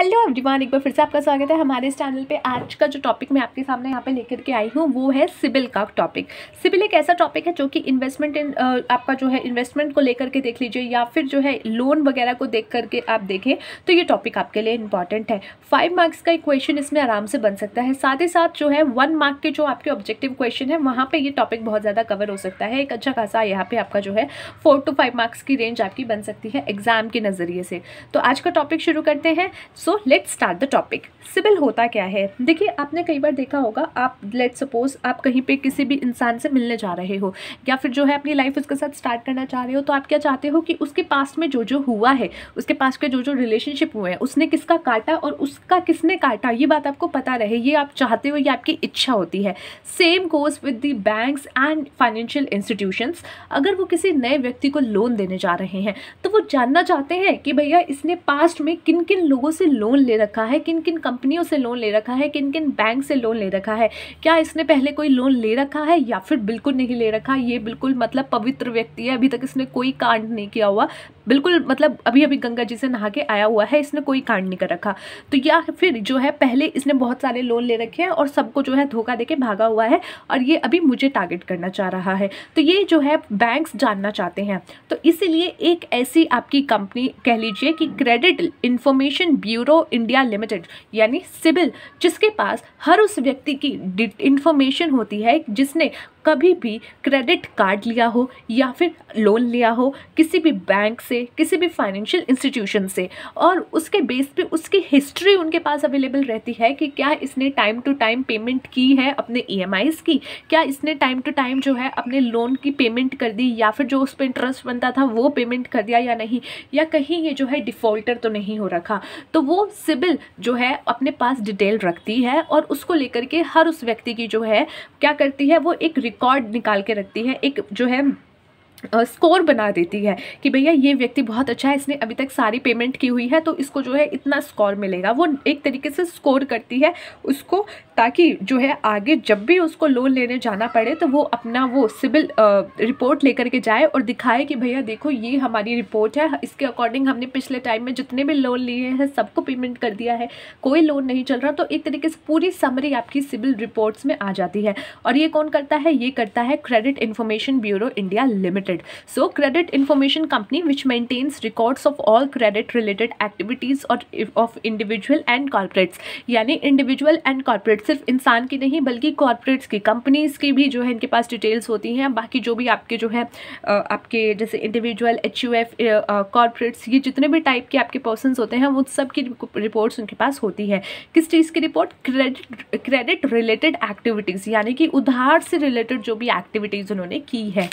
hello everyone एक बार फिर से आपका स्वागत है हमारे इस चैनल पे आज का जो टॉपिक मैं आपके सामने यहाँ पे लेकर के आई हूँ वो है सिबिल का टॉपिक सिबिल एक ऐसा टॉपिक है जो कि इन्वेस्टमेंट इन आपका जो है इन्वेस्टमेंट को लेकर के देख लीजिए या फिर जो है लोन वगैरह को देख करके आप देखें तो ये टॉपिक आपके लिए इंपॉर्टेंट है फाइव मार्क्स का एक क्वेश्चन इसमें आराम से बन सकता है साथ ही साथ जो है वन मार्क के जो आपके ऑब्जेक्टिव क्वेश्चन है वहाँ पर ये टॉपिक बहुत ज़्यादा कवर हो सकता है एक अच्छा खासा यहाँ पर आपका जो है फोर टू फाइव मार्क्स की रेंज आपकी बन सकती है एग्जाम के नज़रिए से तो आज का टॉपिक शुरू करते हैं so let start the topic CIBIL होता क्या है देखिए आपने कई बार देखा होगा आप लेट सपोज आप कहीं पे किसी भी इंसान से मिलने जा रहे हो या फिर जो है अपनी लाइफ उसके साथ स्टार्ट करना चाह रहे हो तो आप क्या चाहते हो कि उसके पास में जो जो हुआ है उसके पास के जो जो रिलेशनशिप हुए हैं उसने किसका काटा और उसका किसने काटा ये बात आपको पता रहे ये आप चाहते हो ये आपकी इच्छा होती है same goes with the banks and financial institutions अगर वो किसी नए व्यक्ति को लोन देने जा रहे हैं तो वो जानना चाहते हैं कि भैया इसने पास्ट में किन किन लोगों से लोन ले रखा है किन किन कंपनियों से लोन ले रखा है किन किन बैंक से लोन ले रखा है क्या इसने पहले कोई लोन ले रखा है या फिर बिल्कुल नहीं ले रखा ये बिल्कुल मतलब पवित्र व्यक्ति है अभी तक इसने कोई कांड नहीं किया हुआ बिल्कुल मतलब अभी अभी गंगा जी से नहा के आया हुआ है इसने कोई कांड नहीं कर रखा तो या फिर जो है पहले इसने बहुत सारे लोन ले रखे हैं और सबको जो है धोखा दे भागा हुआ है और ये अभी मुझे टारगेट करना चाह रहा है तो ये जो है बैंक्स जानना चाहते हैं तो इसीलिए एक ऐसी आपकी कंपनी कह लीजिए कि credit information bureau India limited यानी सिबिल जिसके पास हर उस व्यक्ति की इन्फॉर्मेशन होती है जिसने कभी भी क्रेडिट कार्ड लिया हो या फिर लोन लिया हो किसी भी बैंक से किसी भी फाइनेंशियल इंस्टीट्यूशन से और उसके बेस पे उसकी हिस्ट्री उनके पास अवेलेबल रहती है कि क्या इसने टाइम टू टाइम पेमेंट की है अपने ई e की क्या इसने टाइम टू टाइम जो है अपने लोन की पेमेंट कर दी या फिर जो उस पर इंटरेस्ट बनता था वो पेमेंट कर दिया या नहीं या कहीं ये जो है डिफ़ॉल्टर तो नहीं हो रखा तो वो सिबिल जो है अपने पास डिटेल रखती है और उसको लेकर के हर उस व्यक्ति की जो है क्या करती है वो एक रिकॉर्ड निकाल के रखती है एक जो है स्कोर बना देती है कि भैया ये व्यक्ति बहुत अच्छा है इसने अभी तक सारी पेमेंट की हुई है तो इसको जो है इतना स्कोर मिलेगा वो एक तरीके से स्कोर करती है उसको ताकि जो है आगे जब भी उसको लोन लेने जाना पड़े तो वो अपना वो सिविल रिपोर्ट लेकर के जाए और दिखाए कि भैया देखो ये हमारी रिपोर्ट है इसके अकॉर्डिंग हमने पिछले टाइम में जितने भी लोन लिए हैं सबको पेमेंट कर दिया है कोई लोन नहीं चल रहा तो एक तरीके से पूरी समरी आपकी सिविल रिपोर्ट्स में आ जाती है और ये कौन करता है ये करता है credit information bureau India limited limited so credit information company which maintains records of all credit related activities or of individual and corporates यानी इंडिविजुअल एंड कॉर्पोरेट सिर्फ इंसान की नहीं बल्कि कॉर्पोरेट्स की कंपनीज की भी जो है इनके पास डिटेल्स होती हैं बाकी जो भी आपके जो है आपके जैसे individual H U F corporates ये जितने भी टाइप के आपके पर्सन होते हैं उन सब की रिपोर्ट्स उनके पास होती है किस चीज़ की report credit credit related activities यानी कि उधार से रिलेटेड जो भी एक्टिविटीज़ उन्होंने की है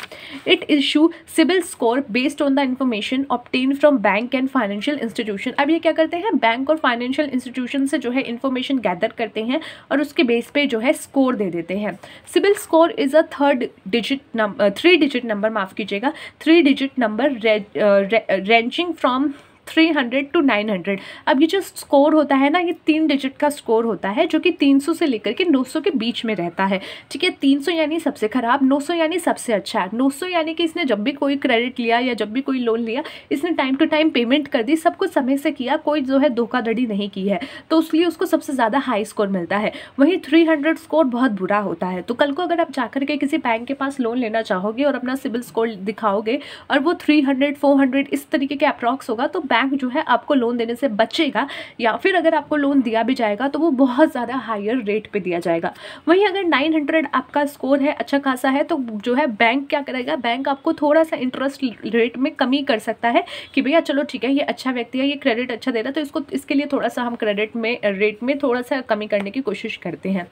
it is issue CIBIL score based on the information obtain from bank and financial institution अब ये क्या करते हैं बैंक और फाइनेंशियल इंस्टीट्यूशन से जो है इन्फॉर्मेशन गैदर करते हैं और उसके बेस पे जो है स्कोर दे देते हैं CIBIL score is a third digit number three digit number माफ़ कीजिएगा three digit number ranging from three hundred to nine hundred अब ये जो स्कोर होता है ना ये तीन डिजिट का स्कोर होता है जो कि तीन सौ से लेकर के नौ सौ के बीच में रहता है ठीक है तीन सौ यानी सबसे ख़राब नौ सौ यानी सबसे अच्छा है नौ सौ यानी कि इसने जब भी कोई क्रेडिट लिया या जब भी कोई लोन लिया इसने टाइम टू टाइम पेमेंट कर दी सब कुछ समय से किया कोई जो है धोखाधड़ी नहीं की है तो उसलिए उसको सबसे ज़्यादा हाई स्कोर मिलता है वहीं थ्री हंड्रेड स्कोर बहुत बुरा होता है तो कल को अगर आप जाकर के किसी बैंक के पास लोन लेना चाहोगे और अपना सिविल स्कोर दिखाओगे और वो थ्री हंड्रेड फोर हंड्रेड इस तरीके के अप्रॉक्स होगा तो बैंक जो है आपको लोन देने से बचेगा या फिर अगर आपको लोन दिया भी जाएगा तो वो बहुत ज़्यादा हायर रेट पर दिया जाएगा वहीं अगर नाइन आपका स्कोर है अच्छा खासा है तो जो है बैंक क्या करेगा बैंक आपको थोड़ा सा इंटरेस्ट रेट में कमी कर सकता है कि भैया चलो ठीक है ये अच्छा व्यक्ति है ये क्रेडिट अच्छा दे रहा है तो इसको इसके लिए थोड़ा सा हम क्रेडिट में रेट में थोड़ा सा कमी करने की कोशिश करते हैं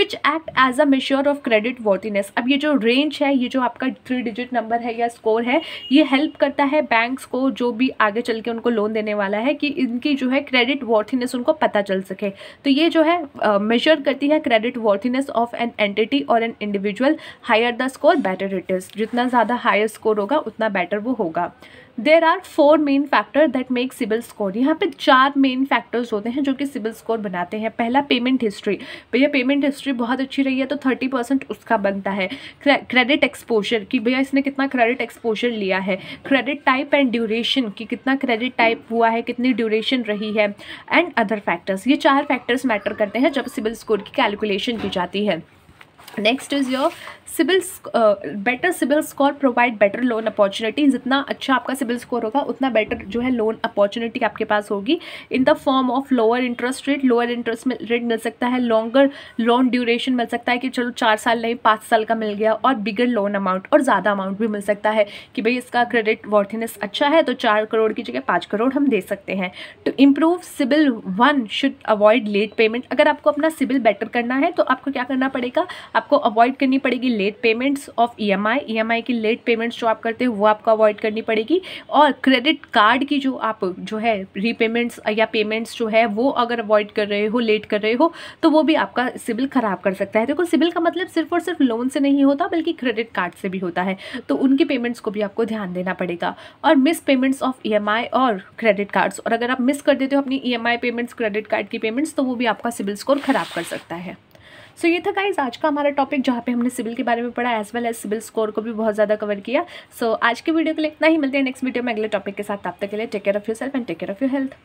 which act as a measure of credit worthiness अब ये जो रेंज है ये जो आपका थ्री डिजिट नंबर है या स्कोर है ये हेल्प करता है बैंक्स को जो भी आगे चल के उनको लोन देने वाला है कि इनकी जो है क्रेडिट वॉर्थीनेस उनको पता चल सके तो ये जो है मेजर uh, करती है credit worthiness of an entity और an individual higher the score better it is जितना ज़्यादा हायर स्कोर होगा उतना बेटर वो होगा there are four main factor that make CIBIL score यहाँ पे चार मेन फैक्टर्स होते हैं जो कि सिबिल स्कोर बनाते हैं पहला पेमेंट हिस्ट्री भैया पेमेंट हिस्ट्री बहुत अच्छी रही है तो थर्टी परसेंट उसका बनता है क्रेडिट एक्सपोजर कि भैया इसने कितना क्रेडिट एक्सपोजर लिया है क्रेडिट टाइप एंड ड्यूरेशन कि कितना क्रेडिट टाइप हुआ है कितनी ड्यूरेशन रही है एंड अदर फैक्टर्स ये चार फैक्टर्स मैटर करते हैं जब सिबिल स्कोर की कैलकुलेशन की जाती है next is your CIBIL better CIBIL score provide better loan opportunity जितना अच्छा आपका सिबिल स्कोर होगा उतना बेटर जो है लोन अपॉर्चुनिटी आपके पास होगी in the form of lower interest rate lower interest rate मिल सकता है लॉन्गर लोन ड्यूरेशन मिल सकता है कि चलो चार साल नहीं पाँच साल का मिल गया और बिगर लोन अमाउंट और ज़्यादा अमाउंट भी मिल सकता है कि भाई इसका क्रेडिट वर्थिनेस अच्छा है तो चार करोड़ की जगह पाँच करोड़ हम दे सकते हैं to improve CIBIL one should avoid late payment अगर आपको अपना सिबिल बेटर करना है तो आपको क्या करना पड़ेगा आपको अवॉइड करनी पड़ेगी late payments of EMI EMI की लेट पेमेंट्स जो आप करते हो वो आपको अवॉइड करनी पड़ेगी और क्रेडिट कार्ड की जो आप जो है रीपेमेंट्स या पेमेंट्स जो है वो अगर अवॉइड कर रहे हो लेट कर रहे हो तो वो भी आपका सिबिल ख़राब कर सकता है देखो सिबिल का मतलब सिर्फ और सिर्फ लोन से नहीं होता बल्कि क्रेडिट कार्ड से भी होता है तो उनके पेमेंट्स को भी आपको ध्यान देना पड़ेगा और मिस पेमेंट्स ऑफ ई और क्रेडिट कार्ड्स और अगर आप मिस कर देते हो अपनी ई पेमेंट्स क्रेडिट कार्ड की पेमेंट्स तो वो भी आपका सिबिल स्कोर ख़राब कर सकता है सो so, ये था गाइज आज का हमारा टॉपिक जहाँ पे हमने सिविल के बारे में पढ़ा as well as CIBIL score को भी बहुत ज़्यादा कवर किया सो so, आज के वीडियो के लिए इतना ही मिलते हैं नेक्स्ट वीडियो में अगले टॉपिक के साथ आप तक के लिए take care of yourself and take care of your health